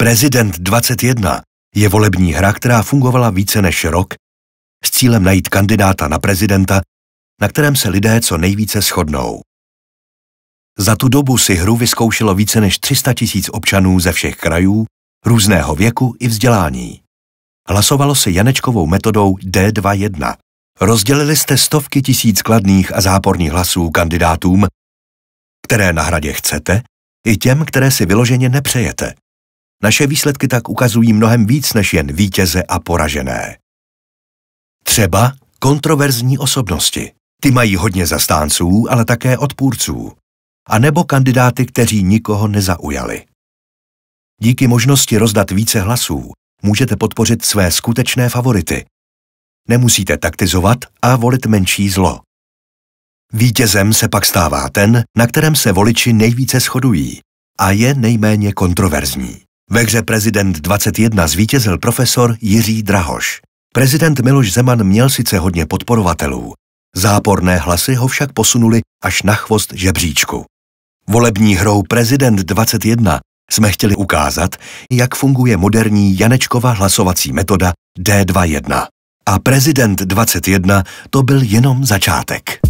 Prezident 21 je volební hra, která fungovala více než rok s cílem najít kandidáta na prezidenta, na kterém se lidé co nejvíce shodnou. Za tu dobu si hru vyzkoušelo více než 300 tisíc občanů ze všech krajů, různého věku i vzdělání. Hlasovalo se Janečkovou metodou D21. Rozdělili jste stovky tisíc kladných a záporných hlasů kandidátům, které na hradě chcete, i těm, které si vyloženě nepřejete. Naše výsledky tak ukazují mnohem víc než jen vítěze a poražené. Třeba kontroverzní osobnosti. Ty mají hodně zastánců, ale také odpůrců. A nebo kandidáty, kteří nikoho nezaujali. Díky možnosti rozdat více hlasů můžete podpořit své skutečné favority. Nemusíte taktizovat a volit menší zlo. Vítězem se pak stává ten, na kterém se voliči nejvíce shodují a je nejméně kontroverzní. Ve hře prezident 21 zvítězil profesor Jiří Drahoš. Prezident Miloš Zeman měl sice hodně podporovatelů, záporné hlasy ho však posunuli až na chvost žebříčku. Volební hrou Prezident 21 jsme chtěli ukázat, jak funguje moderní Janečkova hlasovací metoda D21. A prezident 21 to byl jenom začátek.